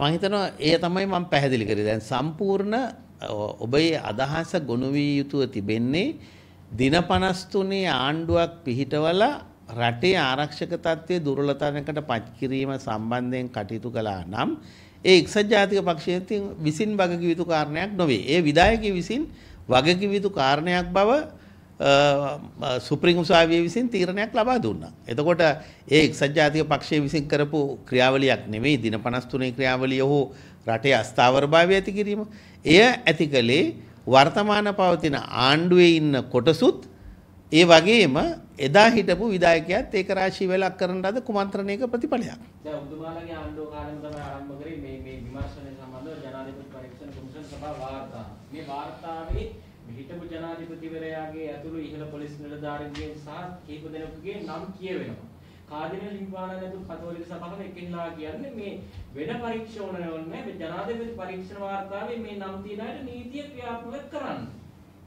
මම හිතනවා ඒ තමයි මම පැහැදිලි කරේ. දැන් සම්පූර්ණ ඔබේ අදහස ගොනු වී යුතුව තිබෙන්නේ දින 53 ආණ්ඩුවක් පිහිටවලා රටේ ආරක්ෂක තත්ත්වයේ දුර්වලතාවයකට පත් කිරීම සම්බන්ධයෙන් කටයුතු කළා නම් ඒ එක්සත් ජාතික පක්ෂයෙන් විසින් වගකිව යුතු කාරණයක් නොවේ. ඒ විධායකය විසින් වගකිව යුතු කාරණයක් බව සුප්‍රීම් සාවිය විසින් තීරණයක් ලබා දුන්නා. එතකොට ඒ එක්සත් ජාතික පක්ෂය විසින් කරපු ක්‍රියාවලියක් නෙවෙයි දින 53 ක්‍රියාවලිය ඔහු රටේ අස්ථාවරභාවය ඇති කිරීම. එය ඇති කළේ වර්තමාන පවතින ආණ්ඩුවේ ඉන්න කොටසුත් ඒ වගේම එදා හිටපු විධායකයාත් ඒක රාශී වෙලක් කරන ලද කුමන්ත්‍රණයක ප්‍රතිඵලයක්. දැන් ඔබතුමාලගේ ආණ්ඩුව කාලෙම තමයි ආරම්භ කරේ මේ මේ විමර්ශනය සම්බන්ධව ජනාධිපති පරීක්ෂණ කොමිෂන් සභාව වාර්තා. මේ වාර්තාවේ හිටපු ජනාධිපතිවරයාගේ ඇතුළු ඉහළ පොලිස් නිලධාරීන්ගේ සහ කීප දෙනෙකුගේ නම් කියවෙනවා. කාදිනල් ලිම්පානන් ඇතුළු කතෝලික සභාව එකෙන්ලා කියන්නේ මේ වෙන පරීක්ෂණ ඕනේ ජනාධිපති පරීක්ෂණ වාර්තාවේ මේ නම් තියන අය නීතිය ක්‍රියාත්මක කරන්න.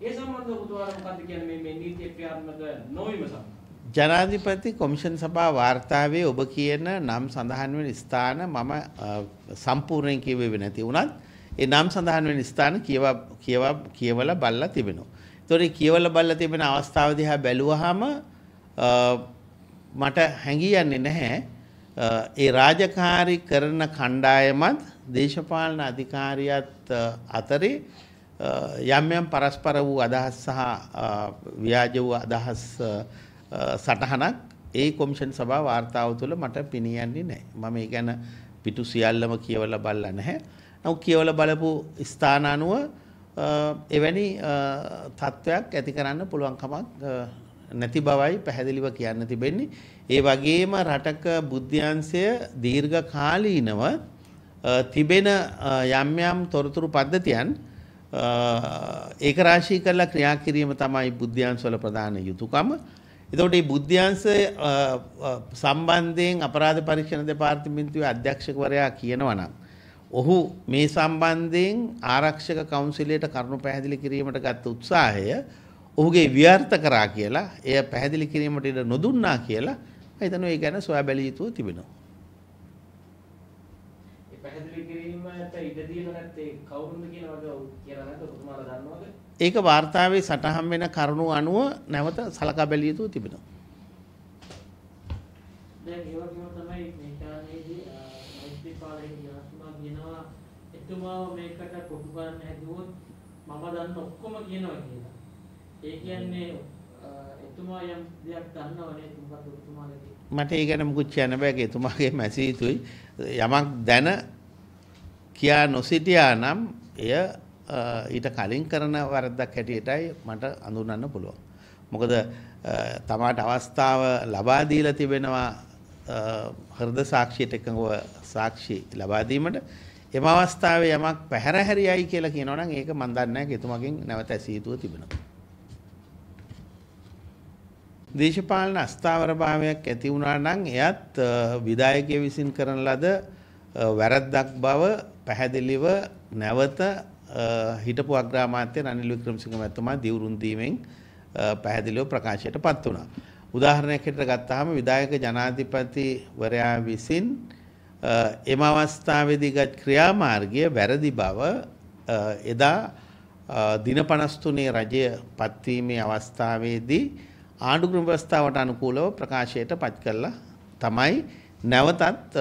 ඒ සම්බන්ධව බුදුආර මොකද්ද කියන්නේ මේ නීතිය ක්‍රියාත්මක නොවීම සම්බන්ධ ජනාධිපති කොමිෂන් සභා වාර්තාවේ ඔබ කියන නම් සඳහන් වෙන ස්ථාන මම සම්පූර්ණයෙන් කියවෙ නැති වුණත් ඒ නම් සඳහන් වෙන ස්ථාන කියවා කියවා කියවලා බලලා තිබෙනවා. ඒතකොට කියවලා බලලා තිබෙන අවස්ථාව දිහා බැලුවාම මට හැඟී යන්නේ නැහැ ඒ රාජකාරී කරන කණ්ඩායමත් දේශපාලන අධිකාරියත් අතරේ යම් යම් පරස්පර වූ අදහස් සහ ව්‍යාජ වූ අදහස් සටහනක් ඒ කොමිෂන් සභා වාර්තාව තුළ මට පිණියන්නේ නැහැ. මම ඒ ගැන පිටු සියල්ලම කියවලා බලලා නැහැ. නව කියවල බලපු ස්ථාන අනුව එවැනි තත්ත්වයක් ඇති කරන්න පුළුවන්කමක් නැති බවයි පැහැදිලිව කියන්න තිබෙන්නේ. ඒ වගේම රටක බුද්ධ්‍යංශය දීර්ඝ කාලීනව තිබෙන යම් යම් තොරතුරු පද්ධතියන් ඒක රාශී කරලා ක්‍රියා කිරීම තමයි බුද්ධ්‍යංශ වල ප්‍රධාන යුතුයකම. එතකොට මේ බුද්ධ්‍යංශ සම්බන්ධයෙන් අපරාධ පරීක්ෂණ දෙපාර්තමේන්තුවේ අධ්‍යක්ෂකවරයා කියනවා නම් ඔහු මේ සම්බන්ධයෙන් ආරක්ෂක කවුන්සිලයට කරුණු පැහැදිලි කිරීමට ගත්ත උත්සාහය ඔහුගේ ව්‍යර්ථ කරා කියලා එය පැහැදිලි කිරීමට ඉඩ නොදුන්නා කියලා මම හිතනවා ඒ ගැන සොයා බැලිය යුතු තිබෙනවා. ඒ පැහැදිලි කිරීමට ඉඩ දීලා නැත්තේ කවුරුන්ද කියන වගේ කියලා නැද්ද ඔබතුමාලා දන්නවද? ඒක වාර්තාවේ සටහන් වෙන කරුණු අනුව නැවත සලකා බැලිය යුතු තිබෙනවා. දැන් ඒ වගේම තමයි මේ කාලේදී මෛත්‍රීපාලයේ යතුමා කියනවා එතුමාව මේකට කොටු කරන්න හැදුවොත් මම දන්න ඔක්කොම කියනවා කියලා. ඒ කියන්නේ එතුමා යම් දෙයක් දන්නවනේ තුමා තුමාලගේ. මට ඒ ගැන මුකුත් කියන්න බෑ එතුමාගේ මැසීතුයි යමක් දැන කියා නොසිටියා නම් එය ඊට කලින් කරන වරදක් හැටියටයි මට අඳුනන්න පුළුවන්. මොකද තමාට අවස්ථාව ලබා දීලා තිබෙනවා හෘද සාක්ෂියට එකඟව සාක්ෂි ලබා දීමට එම අවස්ථාවේ යමක් පැහැර හැරියයි කියලා කියනවා නම් ඒක මන් දන්නේ නැහැ එතුමගෙන් නැවත ඇසී යුතුව තිබෙනවා. දේශපාලන අස්ථාවරභාවයක් ඇති වුණා නම් එයත් විධායකය විසින් කරන ලද වැරද්දක් බව පැහැදිලිව නැවත හිටපු අග්‍රාමාත්‍ය රනිල් වික්‍රමසිංහ මැතිතුමා දිවුරුන් දීමෙන් පැහැදිලිව ප්‍රකාශයට පත් වුණා. උදාහරණයක් හිතට ගත්තාම විධායක ජනාධිපතිවරයා විසින් එම අවස්ථාවේදී ගත් ක්‍රියාමාර්ගය වැරදි බව එදා දින 53 රජය පත්වීමේ අවස්ථාවේදී ආණ්ඩුක්‍රම ප්‍රස්තාවට අනුකූලව ප්‍රකාශයට පත් කළා තමයි නැවතත්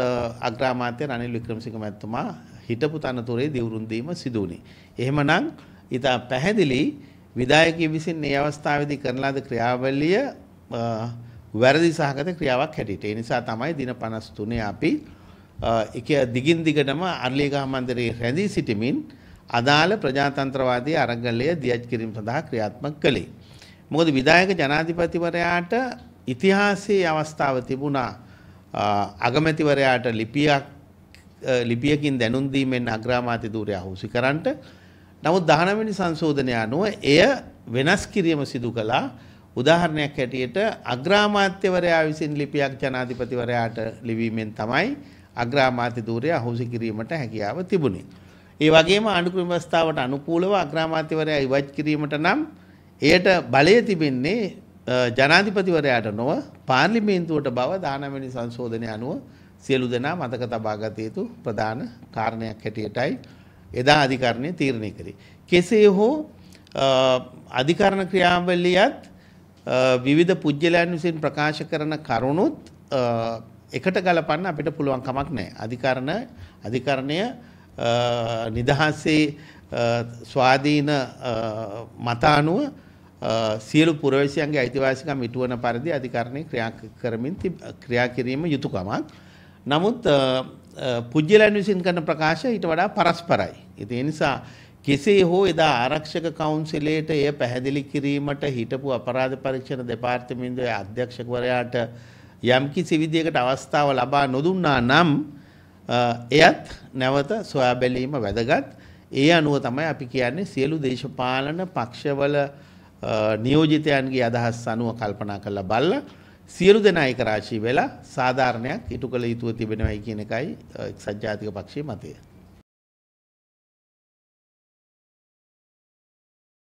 අග්‍රාමාත්‍ය රනිල් වික්‍රමසිංහ මැතිතුමා හිටපු තනතුරේ දිවුරුම් දීම සිදු වුණේ. එහෙමනම් ඊට පැහැදිලි විධායකය විසින් මේ අවස්ථාවේදී කරන ලද ක්‍රියාවලිය වැරදි සහගත ක්‍රියාවක් හැටියට. ඒ නිසා තමයි දින 53 අපි එක දිගින් දිගටම අරලියගහ මන්දිරයේ රැඳී සිටමින් අදාළ ප්‍රජාතන්ත්‍රවාදී අරගලය දියත් කිරීම සඳහා ක්‍රියාත්මක කළේ. මොකද විධායක ජනාධිපතිවරයාට ඉතිහාසයේ අවස්ථාව තිබුණා අගමැතිවරයාට ලිපියක් ලිපියකින් දැනුම් දීමෙන් අග්‍රාමාත්‍ය ධූරය අහෝසි කරන්නට. නමුත් 19 වෙනි සංශෝධනය අනුව එය වෙනස් කිරීම සිදු කළා. උදාහරණයක් හැටියට අග්‍රාමාත්‍යවරයා විසින් ලිපියක් ජනාධිපතිවරයාට ලිවීමෙන් තමයි අග්‍රාමාත්‍ය ධූරය අහෝසි කිරීමට හැකියාව තිබුණේ. ඒ වගේම අනුක්‍රම ව්‍යවස්ථාවට අනුකූලව අග්‍රාමාත්‍යවරයා ඉවත් කිරීමට නම් එයට බලය තිබෙන්නේ ජනාධිපතිවරයාට නොව පාර්ලිමේන්තුවට බව 19 වෙනි සංශෝධනය අනුව සියලු දෙනා මතක තබා ගත යුතු ප්‍රධාන කාරණයක් හැටියටයි එදා අධිකරණය තීරණය කළේ. කෙසේ හෝ අධිකරණ ක්‍රියාවලියත් විවිධ පුද්ගලයන් විසින් ප්‍රකාශ කරන කරුණුත් එකට ගලපන්න අපිට පුළුවන් කමක් නැහැ. අධිකරණ අධිකරණය නිදහසේ ස්වාධීන මතානුව සියලු පුරවැසියන්ගේ අයිතිවාසිකම් ඉටුවන පරිදි අධිකරණය ක්‍රියා කරමින් ක්‍රියා කිරීම යුතුයකමක්. නමුත් පුජ්‍යලයන් විසින් කරන ප්‍රකාශ ඊට වඩා පරස්පරයි. ඒ නිසා කෙසේ හෝ එදා ආරක්ෂක කවුන්සිලේට එය පැහැදිලි කිරීමට හිටපු අපරාධ පරීක්ෂණ දෙපාර්තමේන්තුවේ අධ්‍යක්ෂකවරයාට යම්කිසි විදියකට අවස්ථාව ලබා නොදුන්නා නම් එයත් නැවත සොයා බැලීම වැදගත්. ඒ අනුව තමයි අපි කියන්නේ සියලු දේශපාලන පක්ෂවල නියෝජිතයන්ගේ අදහස් අනුව කල්පනා කරලා බලලා සියලු දෙනා එක රාශී වෙලා සාධාරණයක් ඉටු කළ යුතුව තිබෙනවයි කියන එකයි එක්සත් ජාතික පක්ෂයේ මතය.